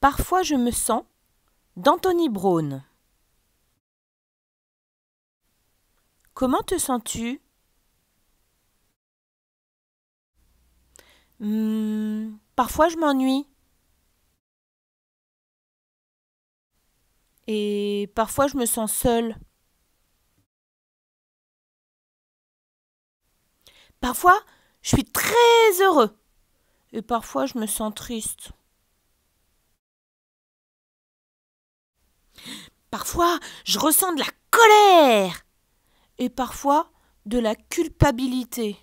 Parfois je me sens d'Anthony Brown. Comment te sens-tu hmm, Parfois je m'ennuie. Et parfois je me sens seule. Parfois je suis très heureux. Et parfois je me sens triste. Parfois, je ressens de la colère et parfois de la culpabilité.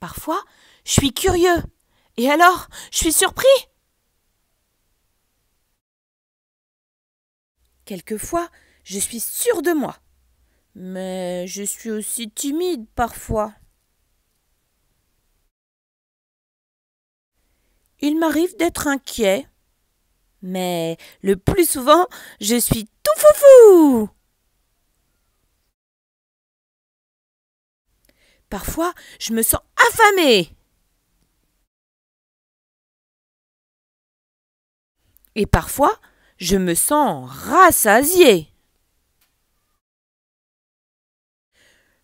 Parfois, je suis curieux. Et alors, je suis surpris. Quelquefois, je suis sûr de moi. Mais je suis aussi timide parfois. il m'arrive d'être inquiet. Mais le plus souvent, je suis tout foufou. Parfois, je me sens affamé. Et parfois, je me sens rassasié.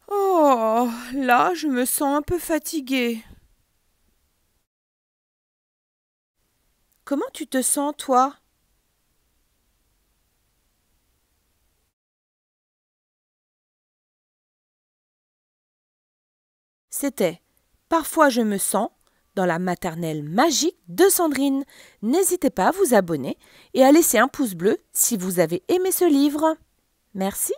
Oh, là, je me sens un peu fatigué. Comment tu te sens, toi C'était Parfois je me sens dans la maternelle magique de Sandrine. N'hésitez pas à vous abonner et à laisser un pouce bleu si vous avez aimé ce livre. Merci.